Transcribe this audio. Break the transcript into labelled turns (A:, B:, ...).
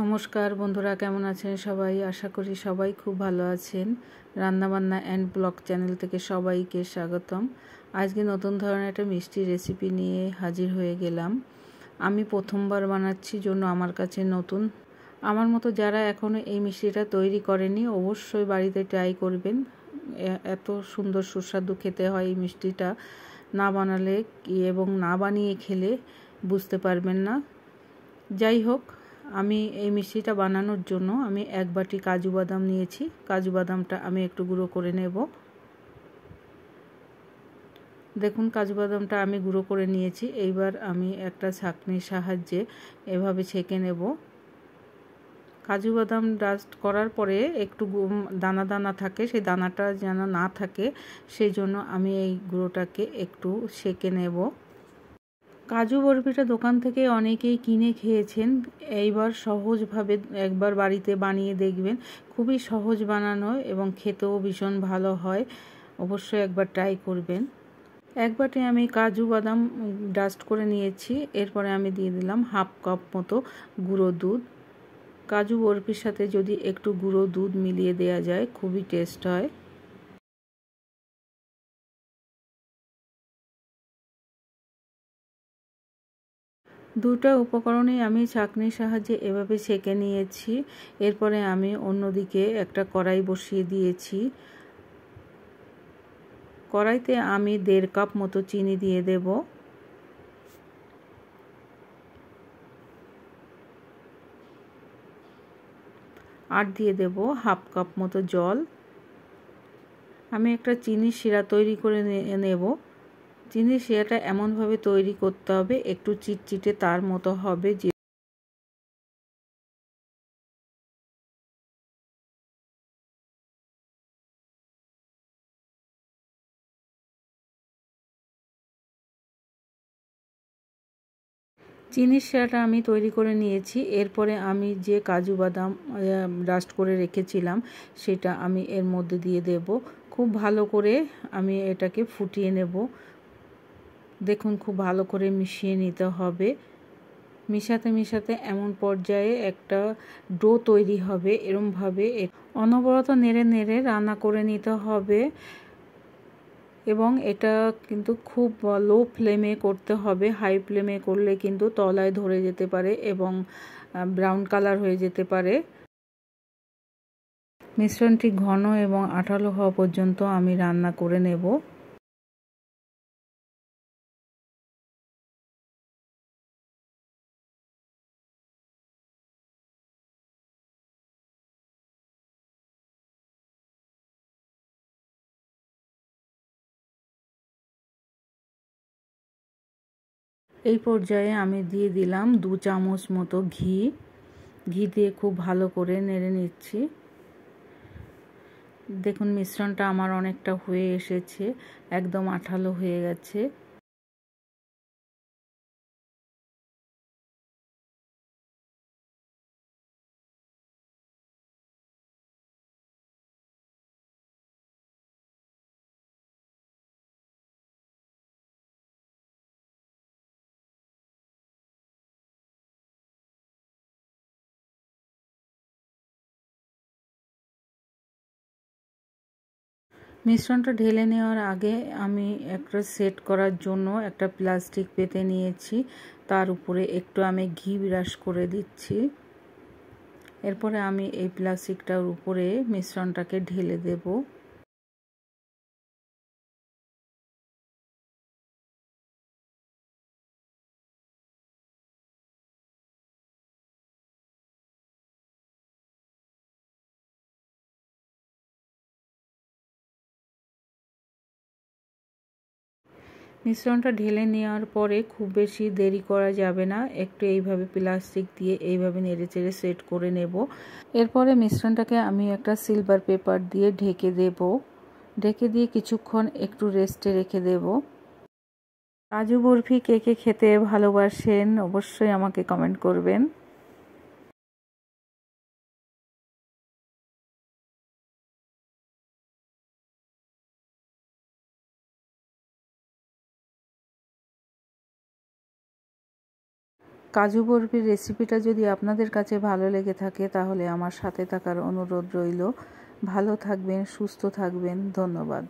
A: নমস্কার বন্ধুরা কেমন আছেন সবাই আশা করি সবাই খুব ভালো আছেন রান্নাবান্না অ্যান্ড ব্লগ চ্যানেল থেকে সবাইকে স্বাগতম আজকে নতুন ধরনের একটা মিষ্টি রেসিপি নিয়ে হাজির হয়ে গেলাম আমি প্রথমবার বানাচ্ছি জন্য আমার কাছে নতুন আমার মতো যারা এখনও এই মিষ্টিটা তৈরি করেনি অবশ্যই বাড়িতে ট্রাই করবেন এত সুন্দর সুস্বাদু খেতে হয় এই মিষ্টিটা না বানালে এবং না বানিয়ে খেলে বুঝতে পারবেন না যাই হোক আমি এই মিষ্টিটা বানানোর জন্য আমি এক বাটি কাজু বাদাম নিয়েছি কাজু বাদামটা আমি একটু গুঁড়ো করে নেব দেখুন কাজু বাদামটা আমি গুঁড়ো করে নিয়েছি এইবার আমি একটা ছাঁকনির সাহায্যে এভাবে ছেঁকে নেব কাজু বাদাম ডাস্ট করার পরে একটু দানা দানা থাকে সেই দানাটা যেন না থাকে সেই জন্য আমি এই গুঁড়োটাকে একটু সেঁকে নেবো কাজু বরফিটা দোকান থেকে অনেকেই কিনে খেয়েছেন এইবার সহজভাবে একবার বাড়িতে বানিয়ে দেখবেন খুবই সহজ বানানো এবং খেতেও ভীষণ ভালো হয় অবশ্যই একবার ট্রাই করবেন একবারে আমি কাজু বাদাম ডাস্ট করে নিয়েছি এরপরে আমি দিয়ে দিলাম হাফ কাপ মতো গুঁড়ো দুধ কাজু বরফির সাথে যদি একটু গুঁড়ো দুধ মিলিয়ে দেওয়া যায় খুবই টেস্ট হয় দুটো উপকরণই আমি ছাঁকনির সাহায্যে এভাবে সেঁকে নিয়েছি এরপরে আমি অন্যদিকে একটা কড়াই বসিয়ে দিয়েছি কড়াইতে আমি দেড় কাপ মতো চিনি দিয়ে দেব আর দিয়ে দেব হাফ কাপ মতো জল আমি একটা চিনির শিরা তৈরি করে নেব চিনির শিরাটা এমনভাবে তৈরি করতে হবে একটু চিটচিটে তার মতো হবে যে চিনির শিরাটা আমি তৈরি করে নিয়েছি এরপরে আমি যে কাজু বাদাম রাস্ট করে রেখেছিলাম সেটা আমি এর মধ্যে দিয়ে দেব খুব ভালো করে আমি এটাকে ফুটিয়ে নেব দেখুন খুব ভালো করে মিশিয়ে নিতে হবে মিশাতে মিশাতে এমন পর্যায়ে একটা ডো তৈরি হবে এরমভাবে অনবরত নেড়ে নেড়ে রান্না করে নিতে হবে এবং এটা কিন্তু খুব লো ফ্লেমে করতে হবে হাই ফ্লেমে করলে কিন্তু তলায় ধরে যেতে পারে এবং ব্রাউন কালার হয়ে যেতে পারে মিশ্রণটি ঘন এবং আঠালো
B: হওয়া পর্যন্ত আমি রান্না করে নেব
A: এই পর্যায়ে আমি দিয়ে দিলাম দু চামচ মতো ঘি ঘি দিয়ে খুব ভালো করে নেড়ে নিচ্ছি দেখুন মিশ্রণটা আমার অনেকটা হয়ে এসেছে একদম আঠালো হয়ে গেছে মিশ্রণটা ঢেলে নেওয়ার আগে আমি একটা সেট করার জন্য একটা প্লাস্টিক পেতে নিয়েছি তার উপরে একটু আমি ঘি বিরাস করে দিচ্ছি এরপরে আমি এই প্লাস্টিকটার উপরে মিশ্রণটাকে ঢেলে দেবো মিশ্রণটা ঢেলে নেওয়ার পরে খুব বেশি দেরি করা যাবে না একটু এইভাবে প্লাস্টিক দিয়ে এইভাবে নেড়েচেড়ে সেট করে নেব এরপরে মিশ্রণটাকে আমি একটা সিলভার পেপার দিয়ে ঢেকে দেব ঢেকে দিয়ে কিছুক্ষণ একটু রেস্টে রেখে দেব কাজু বরফি কে কে খেতে ভালোবাসেন অবশ্যই আমাকে কমেন্ট করবেন কাজু বরফির রেসিপিটা যদি আপনাদের কাছে ভালো লেগে থাকে তাহলে আমার সাথে থাকার অনুরোধ রইল ভালো থাকবেন সুস্থ থাকবেন ধন্যবাদ